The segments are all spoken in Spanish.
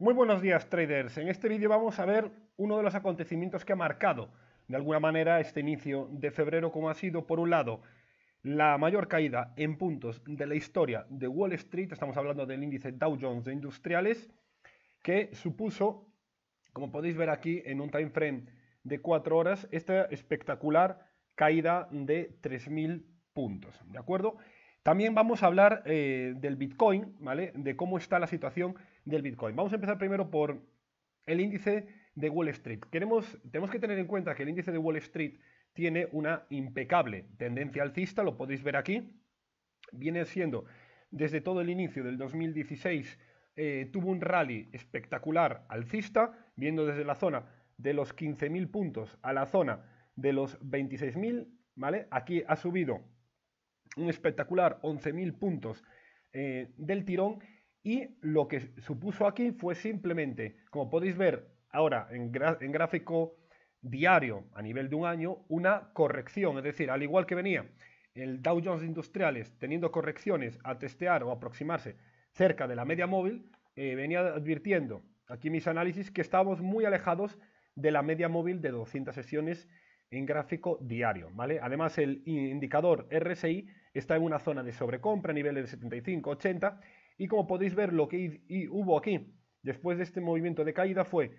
Muy buenos días traders, en este vídeo vamos a ver uno de los acontecimientos que ha marcado de alguna manera este inicio de febrero como ha sido por un lado la mayor caída en puntos de la historia de Wall Street, estamos hablando del índice Dow Jones de industriales que supuso, como podéis ver aquí en un time frame de 4 horas, esta espectacular caída de 3.000 puntos, ¿de acuerdo? También vamos a hablar eh, del Bitcoin, ¿vale? De cómo está la situación del Bitcoin. Vamos a empezar primero por el índice de Wall Street. Queremos, tenemos que tener en cuenta que el índice de Wall Street tiene una impecable tendencia alcista, lo podéis ver aquí. Viene siendo desde todo el inicio del 2016 eh, tuvo un rally espectacular alcista, viendo desde la zona de los 15.000 puntos a la zona de los 26.000, ¿vale? Aquí ha subido un espectacular 11.000 puntos eh, del tirón y lo que supuso aquí fue simplemente, como podéis ver ahora en, gráfico diario a nivel de un año, una corrección. Es decir, al igual que venía el Dow Jones Industriales teniendo correcciones a testear o aproximarse cerca de la media móvil, eh, venía advirtiendo aquí mis análisis que estábamos muy alejados de la media móvil de 200 sesiones en gráfico diario, ¿vale? Además el indicador RSI está en una zona de sobrecompra a niveles de 75-80 y como podéis ver, lo que hubo aquí después de este movimiento de caída fue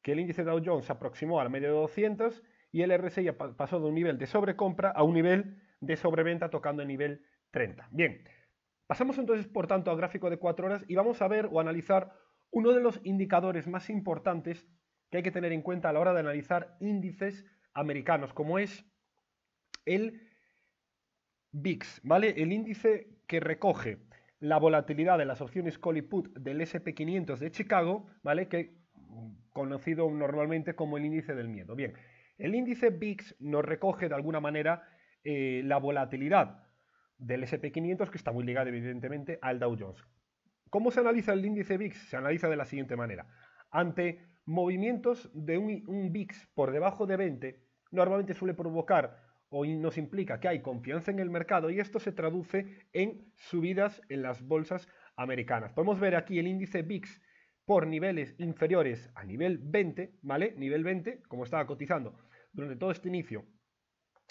que el índice Dow Jones se aproximó al medio de 200 y el RSI pasó de un nivel de sobrecompra a un nivel de sobreventa tocando el nivel 30. Bien, pasamos entonces por tanto al gráfico de 4 horas y vamos a ver o analizar uno de los indicadores más importantes que hay que tener en cuenta a la hora de analizar índices americanos, como es el VIX, ¿vale? El índice que recoge la volatilidad de las opciones call y put del SP500 de Chicago, ¿vale? Que mm, conocido normalmente como el índice del miedo. Bien, el índice VIX nos recoge de alguna manera eh, la volatilidad del SP500 que está muy ligada evidentemente al Dow Jones. ¿Cómo se analiza el índice VIX? Se analiza de la siguiente manera. Ante movimientos de un, un VIX por debajo de 20, normalmente suele provocar hoy nos implica que hay confianza en el mercado y esto se traduce en subidas en las bolsas americanas. Podemos ver aquí el índice VIX por niveles inferiores a nivel 20, ¿vale? Nivel 20, como estaba cotizando durante todo este inicio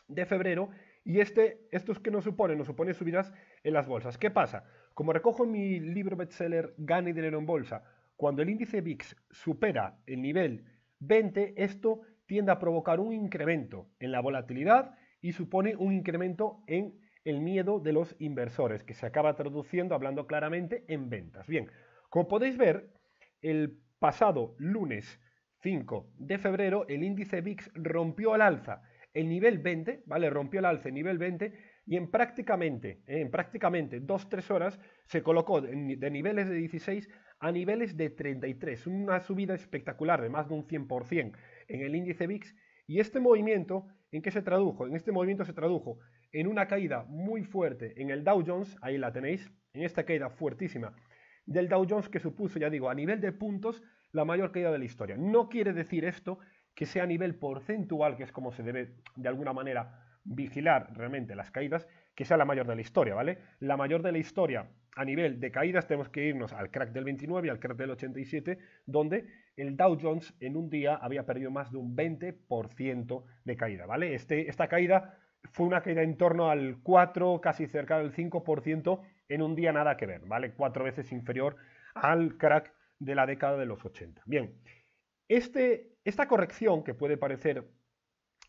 de febrero. Y este, es que nos supone, nos supone subidas en las bolsas. ¿Qué pasa? Como recojo en mi libro bestseller gane dinero en bolsa, cuando el índice VIX supera el nivel 20, esto tiende a provocar un incremento en la volatilidad y supone un incremento en el miedo de los inversores, que se acaba traduciendo, hablando claramente, en ventas. Bien, como podéis ver, el pasado lunes 5 de febrero el índice VIX rompió al alza el nivel 20, ¿vale? Rompió el alza el nivel 20 y en prácticamente, eh, en prácticamente 2-3 horas se colocó de, niveles de 16 a niveles de 33, una subida espectacular de más de un 100% en el índice VIX y este movimiento ¿En qué se tradujo? En este movimiento se tradujo en una caída muy fuerte en el Dow Jones, ahí la tenéis, en esta caída fuertísima del Dow Jones que supuso, ya digo, a nivel de puntos, la mayor caída de la historia. No quiere decir esto que sea a nivel porcentual, que es como se debe de alguna manera vigilar realmente las caídas, que sea la mayor de la historia, ¿vale? La mayor de la historia a nivel de caídas tenemos que irnos al crack del 29 y al crack del 87, donde el Dow Jones en un día había perdido más de un 20% de caída, ¿vale? Este, esta caída fue una caída en torno al 4, casi cerca del 5% en un día nada que ver, ¿vale? Cuatro veces inferior al crack de la década de los 80. Bien, este, esta corrección que puede parecer,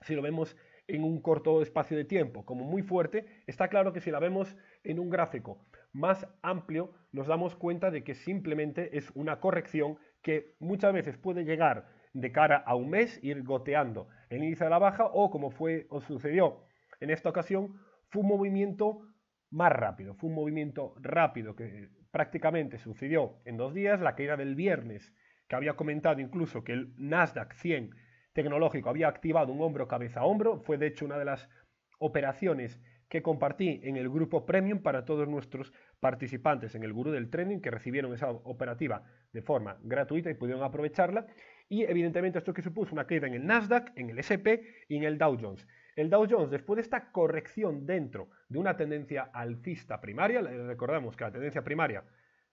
si lo vemos en un corto espacio de tiempo, como muy fuerte, está claro que si la vemos en un gráfico más amplio, nos damos cuenta de que simplemente es una corrección que muchas veces puede llegar de cara a un mes, ir goteando en índice de la baja o como fue o sucedió en esta ocasión, fue un movimiento más rápido, fue un movimiento rápido que prácticamente sucedió en dos días, la caída del viernes, que había comentado incluso que el Nasdaq 100 tecnológico había activado un hombro cabeza a hombro, fue de hecho una de las operaciones que compartí en el grupo Premium para todos nuestros participantes en el Gurú del Training que recibieron esa operativa de forma gratuita y pudieron aprovecharla. Y evidentemente esto que supuso una caída en el Nasdaq, en el SP y en el Dow Jones. El Dow Jones, después de esta corrección dentro de una tendencia alcista primaria, recordamos que la tendencia primaria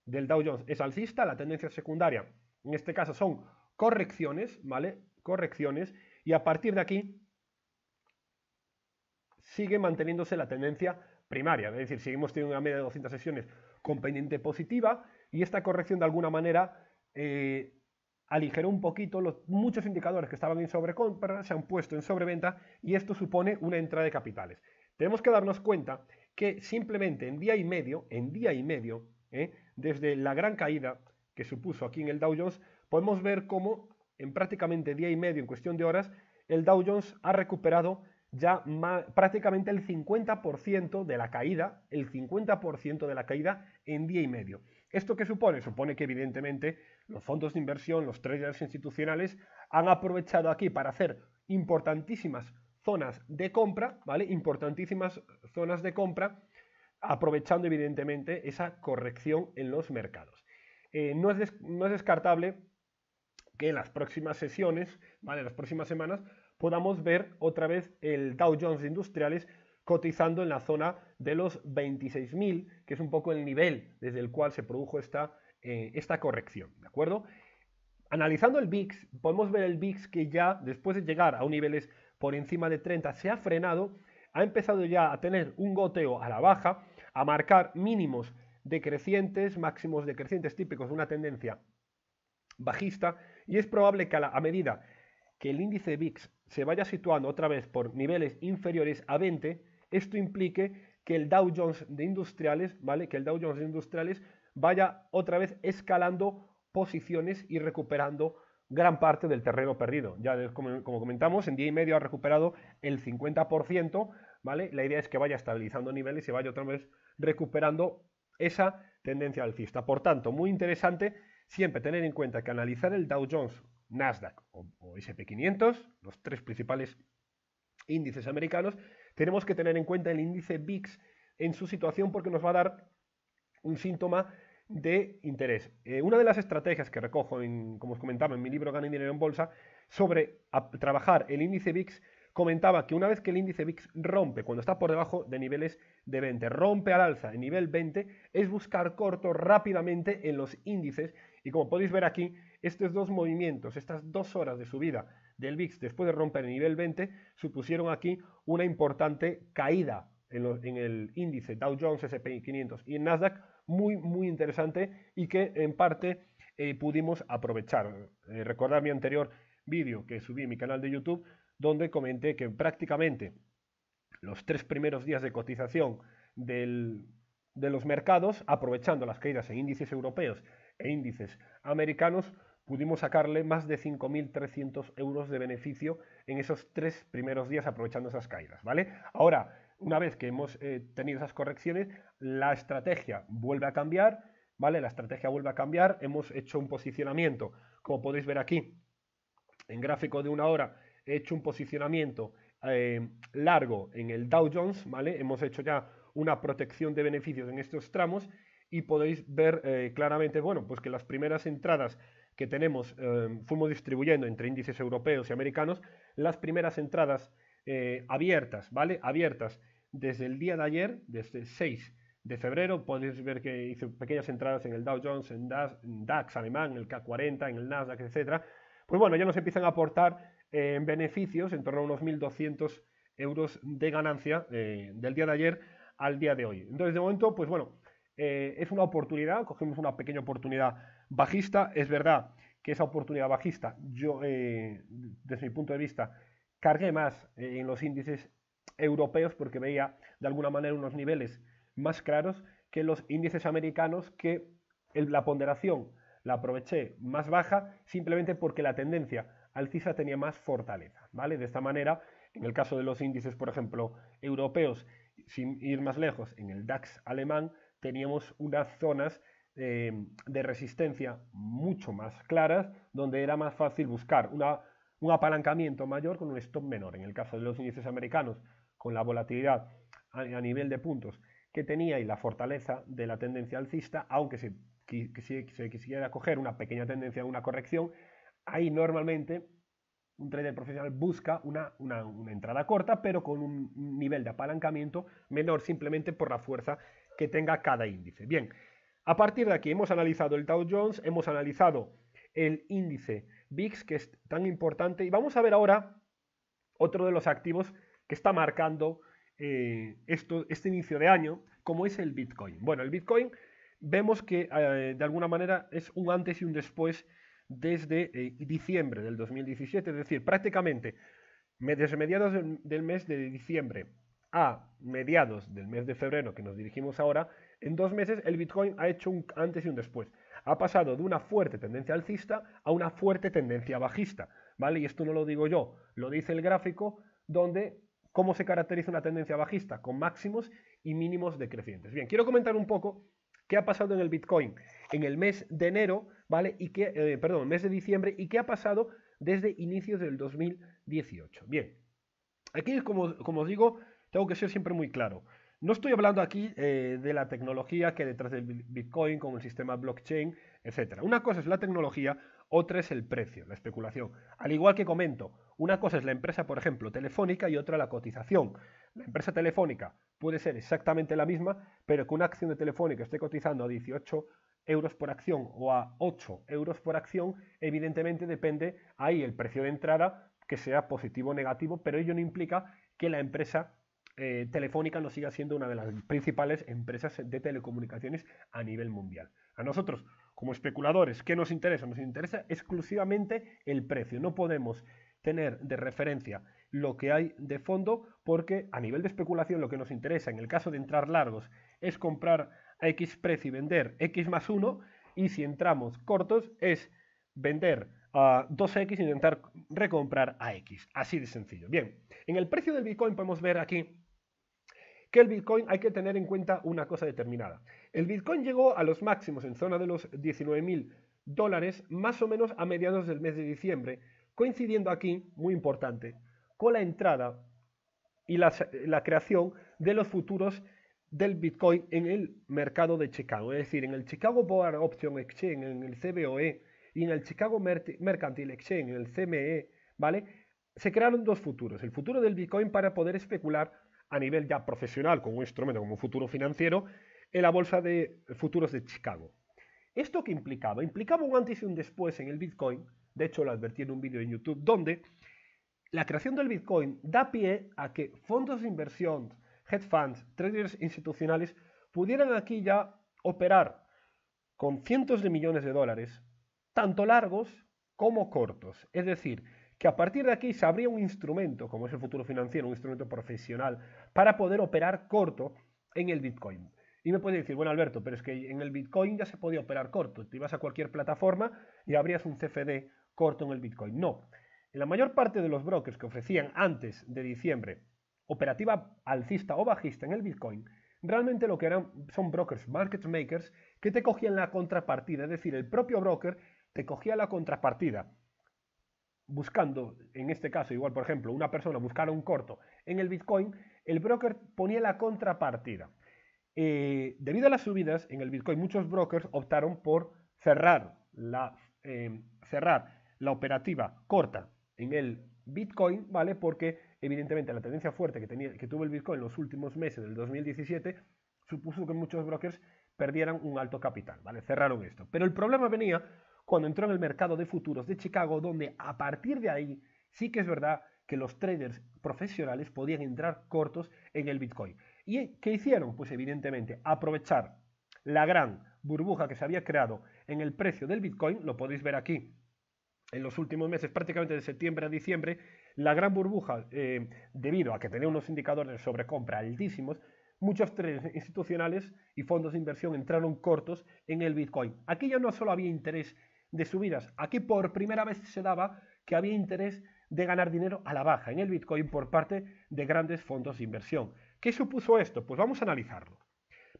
del Dow Jones es alcista, la tendencia secundaria en este caso son correcciones, ¿vale? Correcciones, y a partir de aquí sigue manteniéndose la tendencia primaria, es decir, seguimos teniendo una media de 200 sesiones con pendiente positiva y esta corrección de alguna manera eh, aligeró un poquito los muchos indicadores que estaban en sobrecompra, se han puesto en sobreventa y esto supone una entrada de capitales. Tenemos que darnos cuenta que simplemente en día y medio, en día y medio, ¿eh? desde la gran caída que supuso aquí en el Dow Jones, podemos ver cómo en prácticamente día y medio, en cuestión de horas, el Dow Jones ha recuperado ya prácticamente el 50% de la caída, el 50% de la caída en día y medio. ¿Esto qué supone? Supone que evidentemente los fondos de inversión, los traders institucionales han aprovechado aquí para hacer importantísimas zonas de compra, ¿vale? Importantísimas zonas de compra, aprovechando evidentemente esa corrección en los mercados. Eh, no, es no es descartable que en las próximas sesiones, ¿vale? En las próximas semanas podamos ver otra vez el Dow Jones Industriales cotizando en la zona de los 26.000, que es un poco el nivel desde el cual se produjo esta, eh, esta corrección, ¿de acuerdo? Analizando el VIX, podemos ver el VIX que ya después de llegar a un niveles por encima de 30 se ha frenado, ha empezado ya a tener un goteo a la baja, a marcar mínimos decrecientes, máximos decrecientes típicos de una tendencia bajista y es probable que a, a medida que el índice VIX se vaya situando otra vez por niveles inferiores a 20, esto implique que el Dow Jones de industriales, ¿vale? Que el Dow Jones industriales vaya otra vez escalando posiciones y recuperando gran parte del terreno perdido. Ya como, comentamos, en día y medio ha recuperado el 50%, ¿vale? La idea es que vaya estabilizando niveles y vaya otra vez recuperando esa tendencia alcista. Por tanto, muy interesante siempre tener en cuenta que analizar el Dow Jones Nasdaq o, SP500, los tres principales índices americanos, tenemos que tener en cuenta el índice VIX en su situación porque nos va a dar un síntoma de interés. Eh, una de las estrategias que recojo, en, como os comentaba en mi libro Ganar dinero en bolsa, sobre trabajar el índice VIX, comentaba que una vez que el índice VIX rompe, cuando está por debajo de niveles de 20, rompe al alza en nivel 20, es buscar corto rápidamente en los índices y como podéis ver aquí, estos dos movimientos, estas dos horas de subida del VIX después de romper el nivel 20, supusieron aquí una importante caída en, el índice Dow Jones, S&P 500 y en Nasdaq, muy, muy interesante y que en parte eh, pudimos aprovechar. Eh, recordar mi anterior vídeo que subí en mi canal de YouTube, donde comenté que prácticamente los tres primeros días de cotización de los mercados, aprovechando las caídas en índices europeos e índices americanos, pudimos sacarle más de 5.300 euros de beneficio en esos tres primeros días aprovechando esas caídas, ¿vale? Ahora, una vez que hemos eh, tenido esas correcciones, la estrategia vuelve a cambiar, ¿vale? La estrategia vuelve a cambiar, hemos hecho un posicionamiento, como podéis ver aquí, en gráfico de una hora, he hecho un posicionamiento eh, largo en el Dow Jones, ¿vale? Hemos hecho ya una protección de beneficios en estos tramos y podéis ver eh, claramente, bueno, pues que las primeras entradas que tenemos, em, fuimos distribuyendo entre índices europeos y americanos las primeras entradas eh, abiertas, ¿vale? Abiertas desde el día de ayer, desde el 6 de febrero, podéis ver que hice pequeñas entradas en el Dow Jones, en DAX, alemán, en el K40, en el Nasdaq, etcétera. Pues bueno, ya nos empiezan a aportar eh, beneficios en torno a unos 1.200 euros de ganancia eh, del día de ayer al día de hoy. Entonces, de momento, pues bueno, es una oportunidad, cogemos una pequeña oportunidad Bajista, es verdad que esa oportunidad bajista, yo, eh, desde mi punto de vista, cargué más eh, en los índices europeos porque veía de alguna manera unos niveles más claros que los índices americanos que la ponderación la aproveché más baja simplemente porque la tendencia alcista tenía más fortaleza, ¿vale? De esta manera, en el caso de los índices, por ejemplo, europeos, sin ir más lejos, en el DAX alemán teníamos unas zonas Em, de resistencia mucho más claras, donde era más fácil buscar un apalancamiento mayor con un stop menor. En el caso de los índices americanos, con la volatilidad a, nivel de puntos que tenía y la fortaleza de la tendencia alcista, aunque se, quisiera coger una pequeña tendencia, una corrección, ahí normalmente un trader profesional busca una, entrada corta, pero con un nivel de apalancamiento menor simplemente por la fuerza que tenga cada índice. Bien, a partir de aquí hemos analizado el Dow Jones, hemos analizado el índice VIX, que es tan importante, y vamos a ver ahora otro de los activos que está marcando eh, este inicio de año, como es el Bitcoin. Bueno, el Bitcoin vemos que eh, de alguna manera es un antes y un después desde eh, diciembre del 2017, es decir, prácticamente desde mediados del mes de diciembre a mediados del mes de febrero que nos dirigimos ahora, en dos meses el Bitcoin ha hecho un antes y un después. Ha pasado de una fuerte tendencia alcista a una fuerte tendencia bajista, ¿vale? Y esto no lo digo yo, lo dice el gráfico donde cómo se caracteriza una tendencia bajista con máximos y mínimos decrecientes. Bien, quiero comentar un poco qué ha pasado en el Bitcoin en el mes de enero, ¿vale? Y qué, eh, perdón, mes de diciembre y qué ha pasado desde inicios del 2018. Bien, aquí como, como os digo, tengo que ser siempre muy claro. No estoy hablando aquí eh, de la tecnología que detrás del Bitcoin, con el sistema blockchain, etc. Una cosa es la tecnología, otra es el precio, la especulación. Al igual que comento, una cosa es la empresa, por ejemplo, telefónica y otra la cotización. La empresa telefónica puede ser exactamente la misma, pero que una acción de telefónica esté cotizando a 18 euros por acción o a 8 euros por acción, evidentemente depende ahí el precio de entrada que sea positivo o negativo, pero ello no implica que la empresa eh, Telefónica nos siga siendo una de las principales empresas de telecomunicaciones a nivel mundial. A nosotros, como especuladores, ¿qué nos interesa? Nos interesa exclusivamente el precio. No podemos tener de referencia lo que hay de fondo porque a nivel de especulación lo que nos interesa en el caso de entrar largos es comprar a X precio y vender X más 1 y si entramos cortos es vender a 2X e intentar recomprar a X. Así de sencillo. Bien, en el precio del Bitcoin podemos ver aquí que el Bitcoin hay que tener en cuenta una cosa determinada. El Bitcoin llegó a los máximos en zona de los 19.000 dólares más o menos a mediados del mes de diciembre, coincidiendo aquí, muy importante, con la entrada y la, la creación de los futuros del Bitcoin en el mercado de Chicago, es decir, en el Chicago Board Option Exchange, en el CBOE, y en el Chicago Mercantile Exchange, en el CME, ¿vale? Se crearon dos futuros. El futuro del Bitcoin para poder especular a nivel ya profesional con un instrumento como un futuro financiero en la bolsa de futuros de Chicago. ¿Esto qué implicaba? Implicaba un antes y un después en el Bitcoin. De hecho, lo advertí en un vídeo en YouTube donde la creación del Bitcoin da pie a que fondos de inversión, hedge funds, traders institucionales pudieran aquí ya operar con cientos de millones de dólares tanto largos como cortos. Es decir, que a partir de aquí se abría un instrumento, como es el futuro financiero, un instrumento profesional, para poder operar corto en el Bitcoin. Y me puede decir, bueno Alberto, pero es que en el Bitcoin ya se podía operar corto. Te ibas a cualquier plataforma y abrías un CFD corto en el Bitcoin. No. En la mayor parte de los brokers que ofrecían antes de diciembre operativa alcista o bajista en el Bitcoin, realmente lo que eran son brokers, market makers, que te cogían la contrapartida, es decir, el propio broker te cogía la contrapartida, buscando, en este caso igual, por ejemplo, una persona buscara un corto en el Bitcoin, el broker ponía la contrapartida. Eh, debido a las subidas en el Bitcoin, muchos brokers optaron por cerrar la, eh, cerrar la operativa corta en el Bitcoin, ¿vale? Porque evidentemente la tendencia fuerte que, tenía, que tuvo el Bitcoin en los últimos meses del 2017 supuso que muchos brokers perdieran un alto capital, ¿vale? Cerraron esto. Pero el problema venía cuando entró en el mercado de futuros de Chicago, donde a partir de ahí sí que es verdad que los traders profesionales podían entrar cortos en el Bitcoin. ¿Y qué hicieron? Pues evidentemente aprovechar la gran burbuja que se había creado en el precio del Bitcoin, lo podéis ver aquí en los últimos meses, prácticamente de septiembre a diciembre, la gran burbuja, eh, debido a que tenía unos indicadores de sobrecompra altísimos, muchos traders institucionales y fondos de inversión entraron cortos en el Bitcoin. Aquí ya no solo había interés de subidas. Aquí por primera vez se daba que había interés de ganar dinero a la baja en el Bitcoin por parte de grandes fondos de inversión. ¿Qué supuso esto? Pues vamos a analizarlo.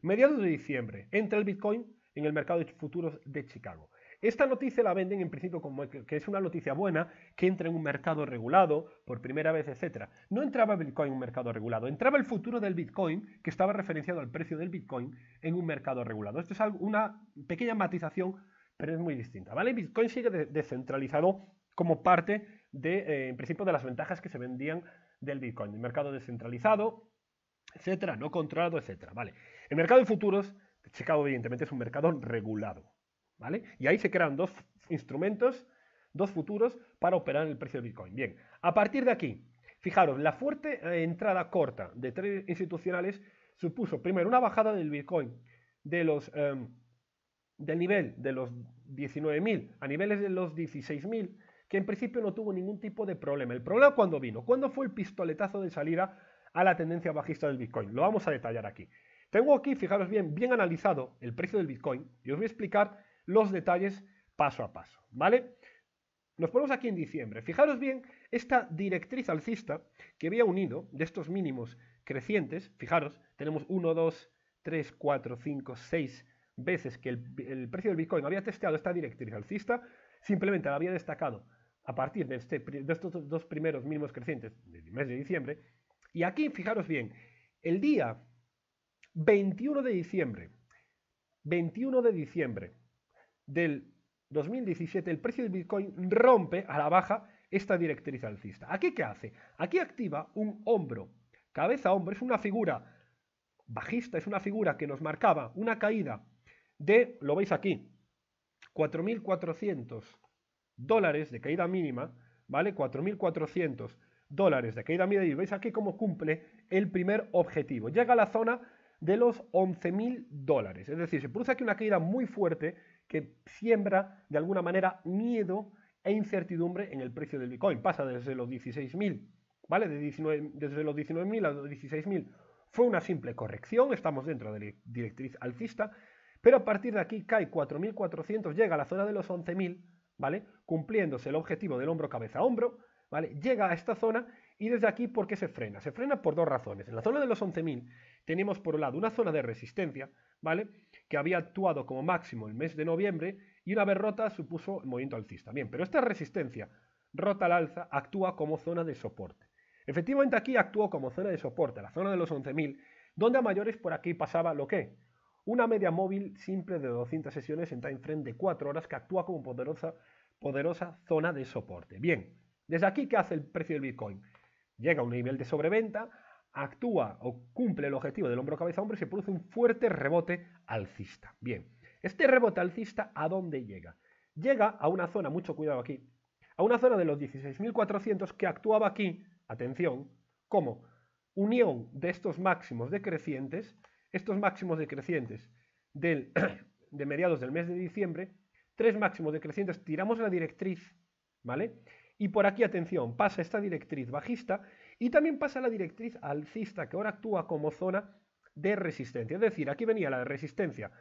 Mediados de diciembre entra el Bitcoin en el mercado de futuros de Chicago. Esta noticia la venden en principio como que es una noticia buena, que entra en un mercado regulado por primera vez, etc. No entraba Bitcoin en un mercado regulado, entraba el futuro del Bitcoin, que estaba referenciado al precio del Bitcoin, en un mercado regulado. Esto es una pequeña matización pero es muy distinta, ¿vale? Bitcoin sigue descentralizado como parte de, eh, en principio, de las ventajas que se vendían del Bitcoin, el mercado descentralizado, etcétera, no controlado, etcétera, ¿vale? El mercado de futuros, Chicago evidentemente es un mercado regulado, ¿vale? Y ahí se crean dos instrumentos, dos futuros para operar el precio del Bitcoin. Bien, a partir de aquí, fijaros, la fuerte eh, entrada corta de tres institucionales supuso primero una bajada del Bitcoin de los... Em, del nivel de los 19.000 a niveles de los 16.000, que en principio no tuvo ningún tipo de problema. El problema cuando vino, cuando fue el pistoletazo de salida a la tendencia bajista del Bitcoin. Lo vamos a detallar aquí. Tengo aquí, fijaros bien, bien analizado el precio del Bitcoin y os voy a explicar los detalles paso a paso, ¿vale? Nos ponemos aquí en diciembre. Fijaros bien esta directriz alcista que había unido de estos mínimos crecientes. Fijaros, tenemos 1, 2, 3, 4, 5, 6, veces que el, precio del Bitcoin había testeado esta directriz alcista, simplemente la había destacado a partir de, este de, estos dos primeros mínimos crecientes del mes de diciembre. Y aquí, fijaros bien, el día 21 de diciembre, 21 de diciembre del 2017, el precio del Bitcoin rompe a la baja esta directriz alcista. ¿Aquí qué hace? Aquí activa un hombro. Cabeza-hombro es una figura bajista, es una figura que nos marcaba una caída de, lo veis aquí, 4.400 dólares de caída mínima, ¿vale? 4.400 dólares de caída mínima y veis aquí cómo cumple el primer objetivo. Llega a la zona de los 11.000 dólares, es decir, se produce aquí una caída muy fuerte que siembra de alguna manera miedo e incertidumbre en el precio del Bitcoin. Pasa desde los 16.000, ¿vale? De desde los 19.000 a los 16.000. Fue una simple corrección, estamos dentro de la directriz alcista pero a partir de aquí cae 4.400, llega a la zona de los 11.000, ¿vale? Cumpliéndose el objetivo del hombro cabeza a hombro, ¿vale? Llega a esta zona y desde aquí, ¿por qué se frena? Se frena por dos razones. En la zona de los 11.000 tenemos por un lado una zona de resistencia, ¿vale? Que había actuado como máximo el mes de noviembre y una vez rota supuso el movimiento alcista. Bien, pero esta resistencia rota al alza actúa como zona de soporte. Efectivamente aquí actuó como zona de soporte, la zona de los 11.000, donde a mayores por aquí pasaba lo que una media móvil simple de 200 sesiones en time frame de 4 horas que actúa como poderosa, poderosa zona de soporte. Bien, desde aquí, ¿qué hace el precio del Bitcoin? Llega a un nivel de sobreventa, actúa o cumple el objetivo del hombro cabeza hombre hombro y se produce un fuerte rebote alcista. Bien, este rebote alcista, ¿a dónde llega? Llega a una zona, mucho cuidado aquí, a una zona de los 16.400 que actuaba aquí, atención, como unión de estos máximos decrecientes estos máximos decrecientes de mediados del mes de diciembre, tres máximos decrecientes, tiramos la directriz, ¿vale? Y por aquí, atención, pasa esta directriz bajista y también pasa la directriz alcista, que ahora actúa como zona de resistencia. Es decir, aquí venía la resistencia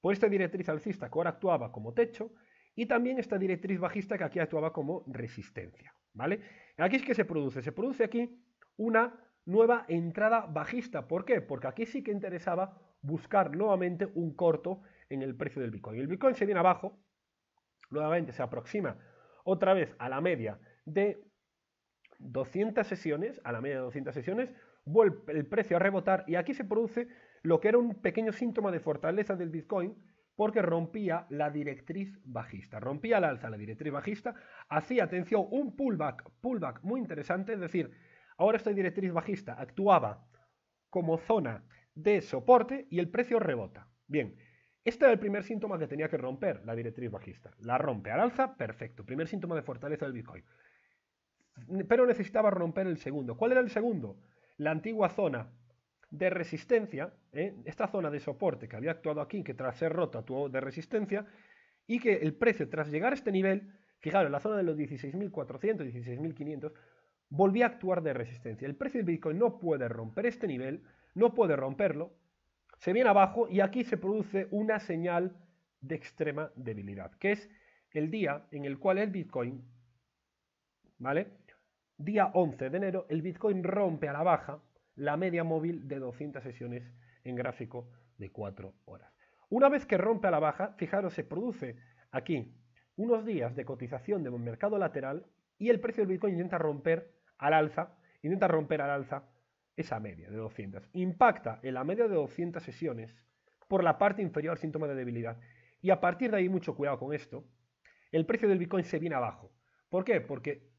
por esta directriz alcista, que ahora actuaba como techo, y también esta directriz bajista, que aquí actuaba como resistencia. ¿Vale? Aquí es que se produce, se produce aquí una nueva entrada bajista. ¿Por qué? Porque aquí sí que interesaba buscar nuevamente un corto en el precio del Bitcoin. El Bitcoin se viene abajo, nuevamente se aproxima otra vez a la media de 200 sesiones, a la media de 200 sesiones, vuelve el precio a rebotar y aquí se produce lo que era un pequeño síntoma de fortaleza del Bitcoin porque rompía la directriz bajista, rompía la alza la directriz bajista, hacía atención un pullback, pullback muy interesante, es decir, Ahora esta directriz bajista actuaba como zona de soporte y el precio rebota. Bien, este era el primer síntoma que tenía que romper la directriz bajista. La rompe al alza, perfecto. Primer síntoma de fortaleza del Bitcoin. Pero necesitaba romper el segundo. ¿Cuál era el segundo? La antigua zona de resistencia, ¿eh? esta zona de soporte que había actuado aquí, que tras ser rota actuó de resistencia, y que el precio tras llegar a este nivel, fijaros, la zona de los 16.400, 16.500, volvió a actuar de resistencia. El precio del Bitcoin no puede romper este nivel, no puede romperlo, se viene abajo y aquí se produce una señal de extrema debilidad, que es el día en el cual el Bitcoin, ¿vale? Día 11 de enero, el Bitcoin rompe a la baja la media móvil de 200 sesiones en gráfico de 4 horas. Una vez que rompe a la baja, fijaros, se produce aquí unos días de cotización de un mercado lateral y el precio del Bitcoin intenta romper al alza, intenta romper al alza esa media de 200. Impacta en la media de 200 sesiones por la parte inferior síntoma de debilidad. Y a partir de ahí, mucho cuidado con esto, el precio del Bitcoin se viene abajo. ¿Por qué? Porque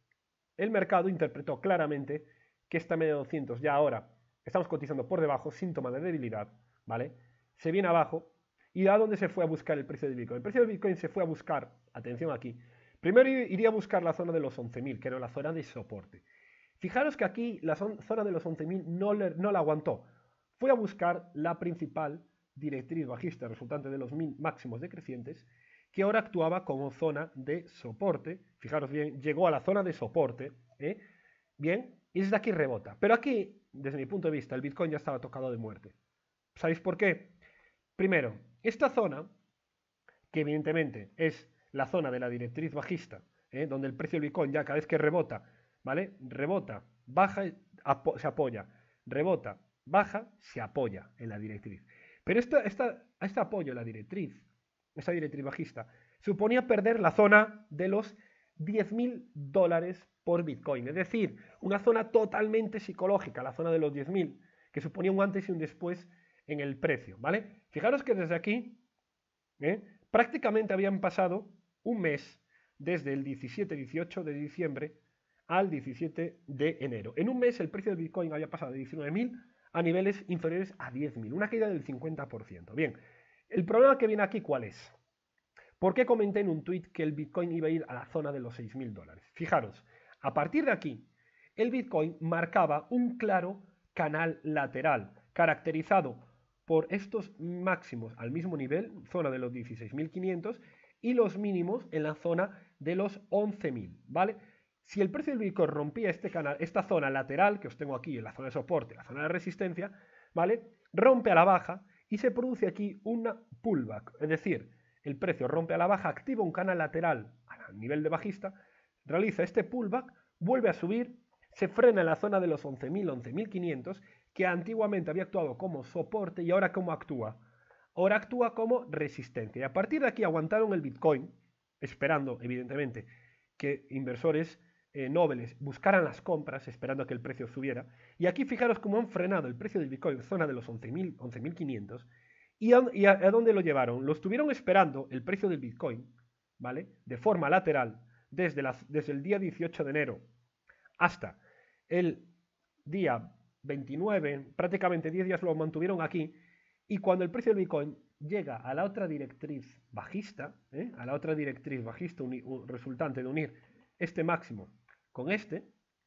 el mercado interpretó claramente que esta media de 200 ya ahora estamos cotizando por debajo, síntoma de debilidad, ¿vale? Se viene abajo. ¿Y a dónde se fue a buscar el precio del Bitcoin? El precio del Bitcoin se fue a buscar, atención aquí, primero iría a buscar la zona de los 11.000, que era la zona de soporte. Fijaros que aquí la zona de los 11.000 no, no la aguantó. Fue a buscar la principal directriz bajista resultante de los 1.000 máximos decrecientes, que ahora actuaba como zona de soporte. Fijaros bien, llegó a la zona de soporte. ¿eh? Bien, y desde aquí rebota. Pero aquí, desde mi punto de vista, el Bitcoin ya estaba tocado de muerte. ¿Sabéis por qué? Primero, esta zona, que evidentemente es la zona de la directriz bajista, ¿eh? donde el precio del Bitcoin ya cada vez que rebota ¿vale? Rebota, baja, se apoya, rebota, baja, se apoya en la directriz. Pero esta, este apoyo la directriz, esta directriz bajista, suponía perder la zona de los 10.000 dólares por Bitcoin, es decir, una zona totalmente psicológica, la zona de los 10.000, que suponía un antes y un después en el precio, ¿vale? Fijaros que desde aquí ¿eh? prácticamente habían pasado un mes desde el 17-18 de diciembre al 17 de enero. En un mes el precio del Bitcoin había pasado de 19.000 a niveles inferiores a 10.000, una caída del 50%. Bien, el problema que viene aquí, ¿cuál es? ¿Por qué comenté en un tweet que el Bitcoin iba a ir a la zona de los 6.000 dólares? Fijaros, a partir de aquí, el Bitcoin marcaba un claro canal lateral, caracterizado por estos máximos al mismo nivel, zona de los 16.500, y los mínimos en la zona de los 11.000, ¿vale? Si el precio del Bitcoin rompía este canal, esta zona lateral que os tengo aquí, en la zona de soporte, la zona de resistencia, ¿vale? Rompe a la baja y se produce aquí una pullback, es decir, el precio rompe a la baja, activa un canal lateral a nivel de bajista, realiza este pullback, vuelve a subir, se frena en la zona de los 11.000, 11.500, que antiguamente había actuado como soporte y ahora cómo actúa. Ahora actúa como resistencia. Y a partir de aquí aguantaron el Bitcoin, esperando, evidentemente, que inversores eh, nobles buscaran las compras esperando que el precio subiera. Y aquí fijaros cómo han frenado el precio del Bitcoin en zona de los 11.500 y, a, y a, dónde lo llevaron. Lo estuvieron esperando el precio del Bitcoin, ¿vale? De forma lateral desde, desde el día 18 de enero hasta el día 29, prácticamente 10 días lo mantuvieron aquí. Y cuando el precio del Bitcoin llega a la otra directriz bajista, ¿eh? a la otra directriz bajista resultante de unir este máximo con este,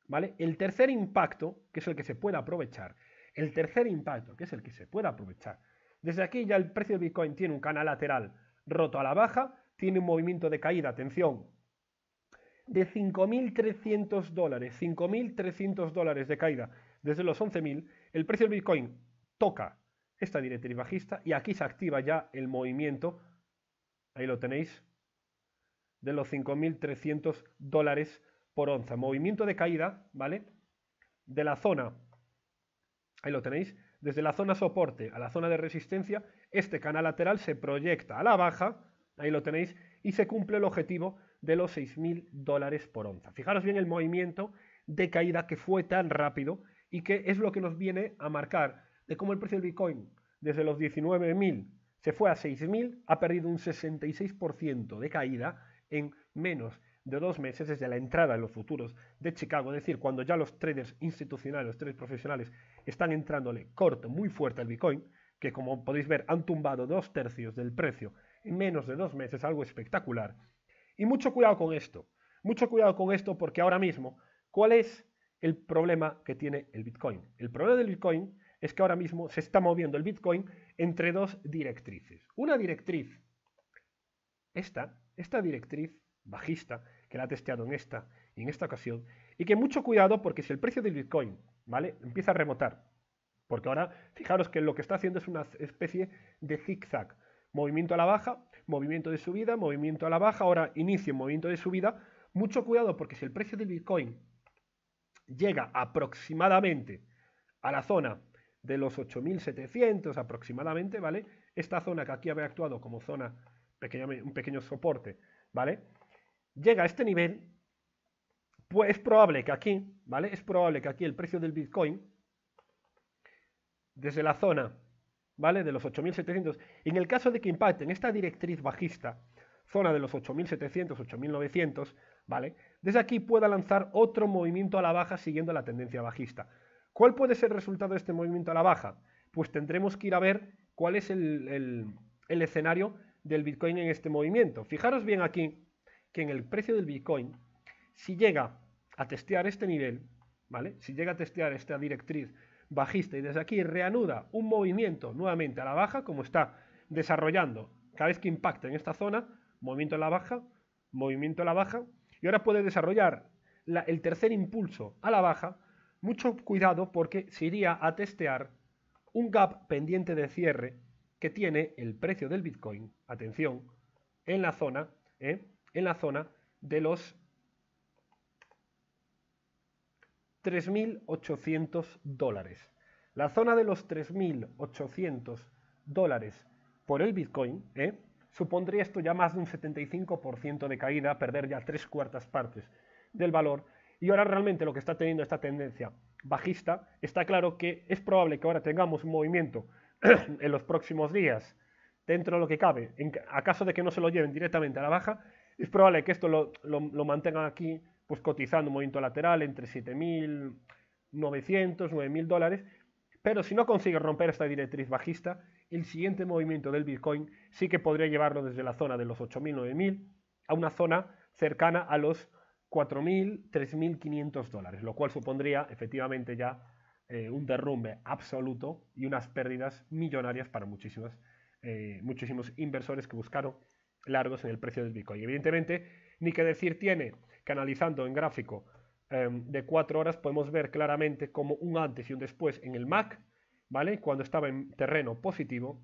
¿vale? El tercer impacto, que es el que se puede aprovechar, el tercer impacto, que es el que se puede aprovechar. Desde aquí ya el precio de Bitcoin tiene un canal lateral roto a la baja, tiene un movimiento de caída, atención, de 5.300 dólares, 5.300 dólares de caída desde los 11.000, el precio del Bitcoin toca esta directriz bajista y aquí se activa ya el movimiento, ahí lo tenéis, de los 5.300 dólares por onza. Movimiento de caída, ¿vale? De la zona, ahí lo tenéis, desde la zona soporte a la zona de resistencia, este canal lateral se proyecta a la baja, ahí lo tenéis, y se cumple el objetivo de los 6.000 dólares por onza. Fijaros bien el movimiento de caída que fue tan rápido y que es lo que nos viene a marcar de cómo el precio del Bitcoin desde los 19.000 se fue a 6.000, ha perdido un 66% de caída en menos de dos meses desde la entrada en los futuros de Chicago, es decir, cuando ya los traders institucionales, los traders profesionales, están entrándole corto, muy fuerte al Bitcoin, que como podéis ver han tumbado dos tercios del precio en menos de dos meses, algo espectacular. Y mucho cuidado con esto, mucho cuidado con esto porque ahora mismo, ¿cuál es el problema que tiene el Bitcoin? El problema del Bitcoin es que ahora mismo se está moviendo el Bitcoin entre dos directrices. Una directriz, esta, esta directriz bajista, ha testeado en esta en esta ocasión, y que mucho cuidado porque si el precio del Bitcoin, ¿vale? Empieza a remotar, porque ahora fijaros que lo que está haciendo es una especie de zigzag, movimiento a la baja, movimiento de subida, movimiento a la baja, ahora inicio movimiento de subida, mucho cuidado porque si el precio del Bitcoin llega aproximadamente a la zona de los 8.700 aproximadamente, ¿vale? Esta zona que aquí había actuado como zona, pequeño, un pequeño soporte, ¿vale? llega a este nivel, pues es probable que aquí, ¿vale? Es probable que aquí el precio del Bitcoin, desde la zona, ¿vale? De los 8.700, en el caso de que impacte en esta directriz bajista, zona de los 8.700, 8.900, ¿vale? Desde aquí pueda lanzar otro movimiento a la baja siguiendo la tendencia bajista. ¿Cuál puede ser el resultado de este movimiento a la baja? Pues tendremos que ir a ver cuál es el, el, el escenario del Bitcoin en este movimiento. Fijaros bien aquí que en el precio del Bitcoin, si llega a testear este nivel, ¿vale? Si llega a testear esta directriz bajista y desde aquí reanuda un movimiento nuevamente a la baja, como está desarrollando cada vez que impacta en esta zona, movimiento a la baja, movimiento a la baja, y ahora puede desarrollar el tercer impulso a la baja, mucho cuidado porque se iría a testear un gap pendiente de cierre que tiene el precio del Bitcoin, atención, en la zona, ¿eh? en la zona de los 3.800 dólares. La zona de los 3.800 dólares por el Bitcoin ¿eh? supondría esto ya más de un 75% de caída, perder ya tres cuartas partes del valor. Y ahora realmente lo que está teniendo esta tendencia bajista, está claro que es probable que ahora tengamos un movimiento en los próximos días dentro de lo que cabe, en, a caso de que no se lo lleven directamente a la baja, es probable que esto lo, lo, mantengan aquí, pues cotizando un movimiento lateral entre 7.900, 9.000 dólares. Pero si no consigue romper esta directriz bajista, el siguiente movimiento del Bitcoin sí que podría llevarlo desde la zona de los 8.000, 9.000 a una zona cercana a los 4.000, 3.500 dólares, lo cual supondría efectivamente ya eh, un derrumbe absoluto y unas pérdidas millonarias para eh, muchísimos inversores que buscaron largos en el precio del Bitcoin. Evidentemente, ni que decir tiene que analizando en gráfico em, de cuatro horas podemos ver claramente como un antes y un después en el MAC, ¿vale? Cuando estaba en terreno positivo,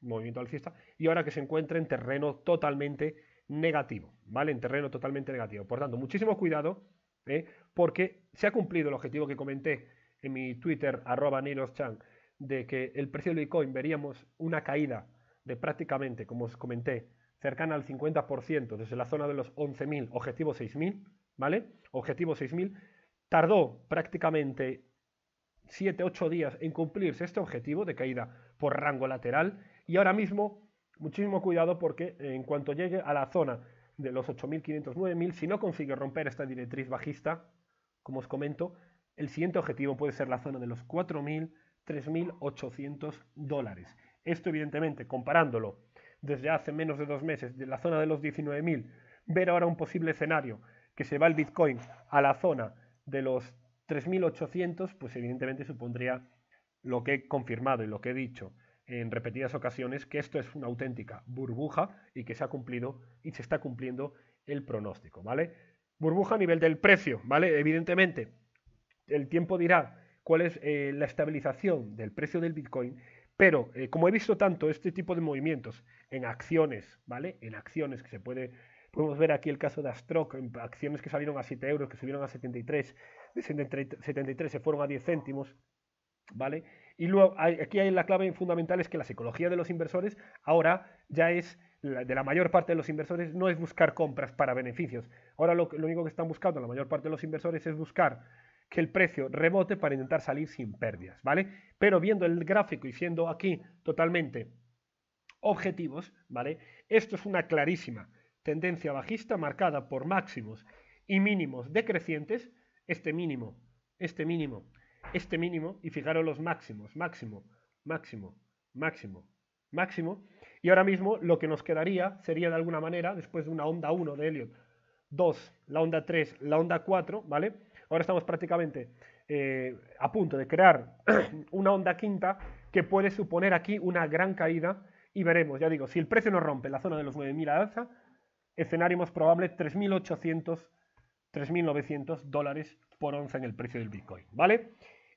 movimiento alcista, y ahora que se encuentra en terreno totalmente negativo, ¿vale? En terreno totalmente negativo. Por tanto, muchísimo cuidado, ¿eh? porque se ha cumplido el objetivo que comenté en mi Twitter, arroba Chang, de que el precio del Bitcoin veríamos una caída de prácticamente, como os comenté, cercana al 50%, desde la zona de los 11.000, objetivo 6.000, ¿vale? Objetivo 6.000, tardó prácticamente 7-8 días en cumplirse este objetivo de caída por rango lateral y ahora mismo muchísimo cuidado porque eh, en cuanto llegue a la zona de los 8.500, 9.000, si no consigue romper esta directriz bajista, como os comento, el siguiente objetivo puede ser la zona de los 4.000, 3.800 dólares. Esto evidentemente comparándolo desde hace menos de dos meses de la zona de los 19.000, ver ahora un posible escenario que se va el Bitcoin a la zona de los 3.800, pues evidentemente supondría lo que he confirmado y lo que he dicho en repetidas ocasiones, que esto es una auténtica burbuja y que se ha cumplido y se está cumpliendo el pronóstico, ¿vale? Burbuja a nivel del precio, ¿vale? Evidentemente, el tiempo dirá cuál es eh, la estabilización del precio del Bitcoin pero eh, como he visto tanto este tipo de movimientos en acciones, ¿vale? En acciones que se puede... Podemos ver aquí el caso de Astroc, en acciones que salieron a 7 euros, que subieron a 73, de 73 se fueron a 10 céntimos, ¿vale? Y luego, aquí hay la clave fundamental es que la psicología de los inversores ahora ya es de la mayor parte de los inversores no es buscar compras para beneficios. Ahora lo, único que están buscando la mayor parte de los inversores es buscar que el precio rebote para intentar salir sin pérdidas, ¿vale? Pero viendo el gráfico y siendo aquí totalmente objetivos, ¿vale? Esto es una clarísima tendencia bajista marcada por máximos y mínimos decrecientes, este mínimo, este mínimo, este mínimo, y fijaros los máximos, máximo, máximo, máximo, máximo, y ahora mismo lo que nos quedaría sería de alguna manera, después de una onda 1 de Elliot, 2, la onda 3, la onda 4, ¿vale? Ahora estamos prácticamente eh, a punto de crear una onda quinta que puede suponer aquí una gran caída y veremos, ya digo, si el precio nos rompe la zona de los 9.000 alza, escenario más probable 3.800, 3.900 dólares por onza en el precio del Bitcoin, ¿vale?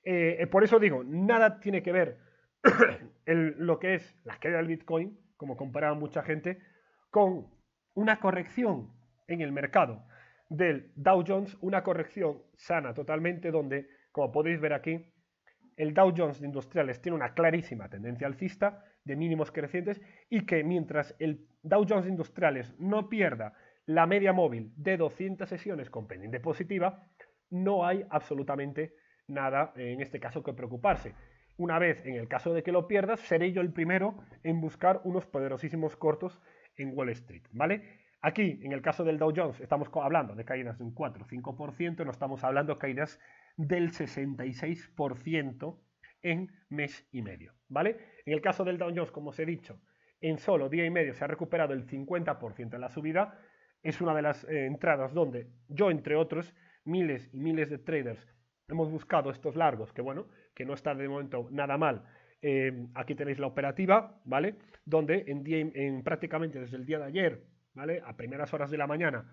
Eh, eh, por eso digo, nada tiene que ver lo que es la caída del Bitcoin, como comparaba mucha gente, con una corrección en el mercado del Dow Jones una corrección sana totalmente donde, como podéis ver aquí, el Dow Jones de industriales tiene una clarísima tendencia alcista de mínimos crecientes y que mientras el Dow Jones de industriales no pierda la media móvil de 200 sesiones con pendiente positiva, no hay absolutamente nada eh, en este caso que preocuparse. Una vez, en el caso de que lo pierdas, seré yo el primero en buscar unos poderosísimos cortos en Wall Street, ¿vale? Aquí, en el caso del Dow Jones, estamos hablando de caídas de un 4 5%, no estamos hablando de caídas del 66% en mes y medio, ¿vale? En el caso del Dow Jones, como os he dicho, en solo día y medio se ha recuperado el 50% de la subida, es una de las eh, entradas donde yo, entre otros, miles y miles de traders hemos buscado estos largos, que bueno, que no están de momento nada mal. Eh, aquí tenéis la operativa, ¿vale? Donde en, en prácticamente desde el día de ayer ¿vale? A primeras horas de la mañana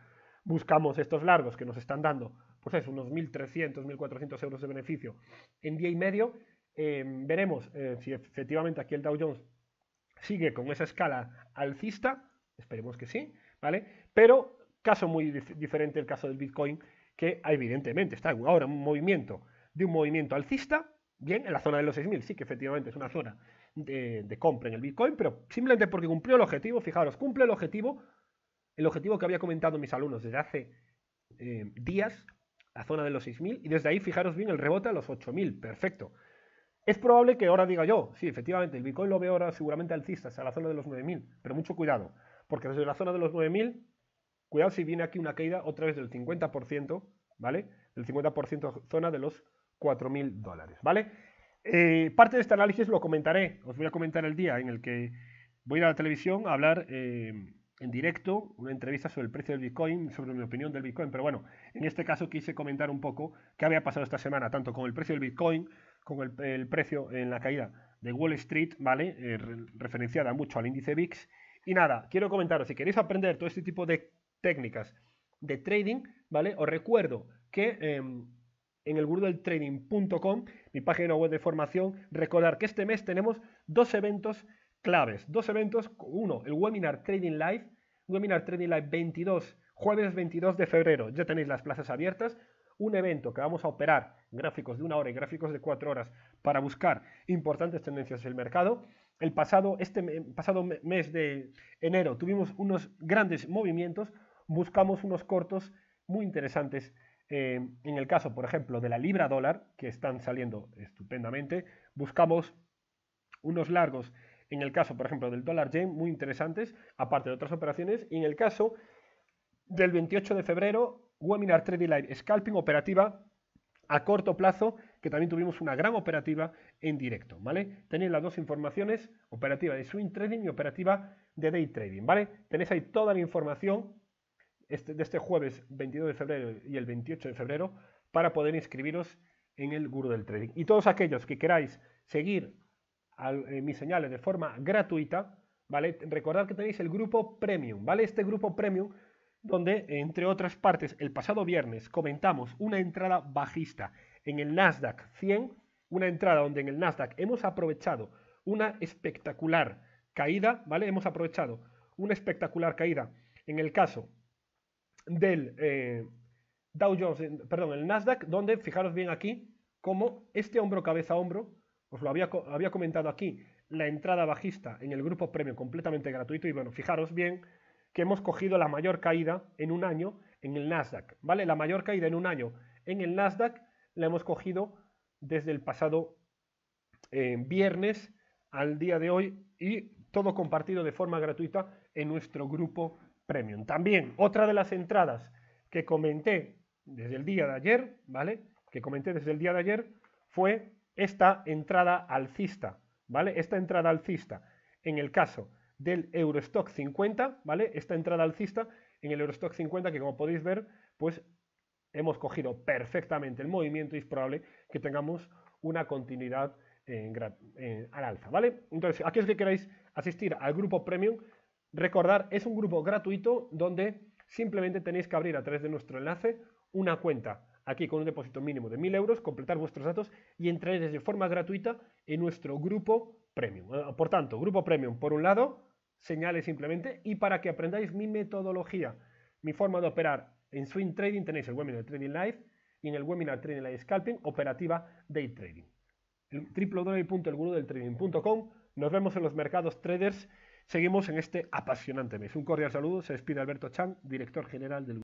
buscamos estos largos que nos están dando, pues es unos 1.300, 1.400 euros de beneficio en día y medio. Em, veremos eh, si efectivamente aquí el Dow Jones sigue con esa escala alcista, esperemos que sí, ¿vale? Pero caso muy diferente el caso del Bitcoin, que evidentemente está ahora en un movimiento de un movimiento alcista, bien, en la zona de los 6.000, sí que efectivamente es una zona de, de, compra en el Bitcoin, pero simplemente porque cumplió el objetivo, fijaros, cumple el objetivo el objetivo que había comentado mis alumnos desde hace eh, días, la zona de los 6.000, y desde ahí fijaros bien el rebote a los 8.000, perfecto. Es probable que ahora diga yo, sí, efectivamente, el Bitcoin lo veo ahora seguramente alcista, a la zona de los 9.000, pero mucho cuidado, porque desde la zona de los 9.000, cuidado si viene aquí una caída otra vez del 50%, ¿vale? Del 50% zona de los 4.000 dólares, ¿vale? Eh, parte de este análisis lo comentaré, os voy a comentar el día en el que voy a la televisión a hablar... Eh, en directo una entrevista sobre el precio del Bitcoin, sobre mi opinión del Bitcoin, pero bueno, en este caso quise comentar un poco qué había pasado esta semana, tanto con el precio del Bitcoin, con el, precio en la caída de Wall Street, ¿vale? Eh, referenciada mucho al índice VIX. Y nada, quiero comentaros, si queréis aprender todo este tipo de técnicas de trading, ¿vale? Os recuerdo que... Em, en el gurudeltrading.com, mi página web de formación, recordar que este mes tenemos dos eventos claves. Dos eventos, uno, el webinar Trading Live, webinar Trading Live 22, jueves 22 de febrero, ya tenéis las plazas abiertas, un evento que vamos a operar gráficos de una hora y gráficos de cuatro horas para buscar importantes tendencias del mercado. El pasado, este pasado mes de enero tuvimos unos grandes movimientos, buscamos unos cortos muy interesantes eh, en el caso, por ejemplo, de la libra dólar, que están saliendo estupendamente, buscamos unos largos en el caso, por ejemplo, del dólar yen, muy interesantes, aparte de otras operaciones, y en el caso del 28 de febrero, Webinar Trading Live Scalping operativa a corto plazo, que también tuvimos una gran operativa en directo, ¿vale? Tenéis las dos informaciones, operativa de swing trading y operativa de day trading, ¿vale? Tenéis ahí toda la información este, de este jueves 22 de febrero y el 28 de febrero para poder inscribiros en el Guru del Trading. Y todos aquellos que queráis seguir eh, mis señales de forma gratuita, ¿vale? Recordad que tenéis el grupo Premium, ¿vale? Este grupo Premium donde, entre otras partes, el pasado viernes comentamos una entrada bajista en el Nasdaq 100, una entrada donde en el Nasdaq hemos aprovechado una espectacular caída, ¿vale? Hemos aprovechado una espectacular caída en el caso del eh, Dow Jones, perdón, el Nasdaq, donde fijaros bien aquí Como este hombro cabeza a hombro os lo había, comentado aquí, la entrada bajista en el grupo premio completamente gratuito y bueno, fijaros bien que hemos cogido la mayor caída en un año en el Nasdaq, ¿vale? La mayor caída en un año en el Nasdaq la hemos cogido desde el pasado eh, viernes al día de hoy y todo compartido de forma gratuita en nuestro grupo premium. También otra de las entradas que comenté desde el día de ayer, ¿vale? Que comenté desde el día de ayer fue esta entrada alcista, ¿vale? Esta entrada alcista en el caso del Eurostock 50, ¿vale? Esta entrada alcista en el Eurostock 50 que como podéis ver, pues hemos cogido perfectamente el movimiento y es probable que tengamos una continuidad en, al alza, ¿vale? Entonces, aquellos que queráis asistir al grupo Premium, recordar, es un grupo gratuito donde simplemente tenéis que abrir a través de nuestro enlace una cuenta aquí con un depósito mínimo de 1.000 euros, completar vuestros datos y entraréis de forma gratuita en nuestro grupo premium. Ah, por tanto, grupo premium, por un lado, señales simplemente, y para que aprendáis mi metodología, mi forma de operar en swing trading, tenéis el webinar Trading Live y en el webinar Trading Live Scalping, operativa Day Trading. El www.elgurudeltrading.com. Nos vemos en los mercados traders. Seguimos en este apasionante mes. Un cordial saludo. Se despide Alberto Chan, director general del